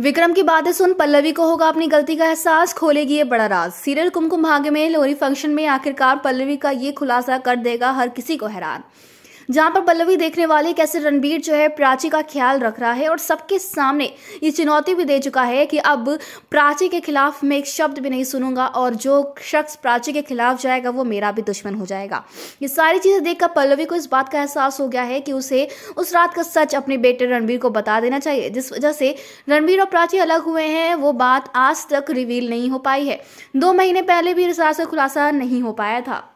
विक्रम की बातें सुन पल्लवी को होगा अपनी गलती का एहसास खोलेगी ये बड़ा राज सीरियल कुमकुम भाग्य में लोहरी फंक्शन में आखिरकार पल्लवी का ये खुलासा कर देगा हर किसी को हैरान जहां पर पल्लवी देखने वाले कैसे रणबीर जो है प्राची का ख्याल रख रहा है और सबके सामने ये चुनौती भी दे चुका है कि अब प्राची के खिलाफ मैं एक शब्द भी नहीं सुनूंगा और जो शख्स प्राची के खिलाफ जाएगा वो मेरा भी दुश्मन हो जाएगा ये सारी चीज़ें देखकर पल्लवी को इस बात का एहसास हो गया है कि उसे उस रात का सच अपने बेटे रणबीर को बता देना चाहिए जिस वजह से रणबीर और प्राची अलग हुए हैं वो बात आज तक रिवील नहीं हो पाई है दो महीने पहले भी इस रात से खुलासा नहीं हो पाया था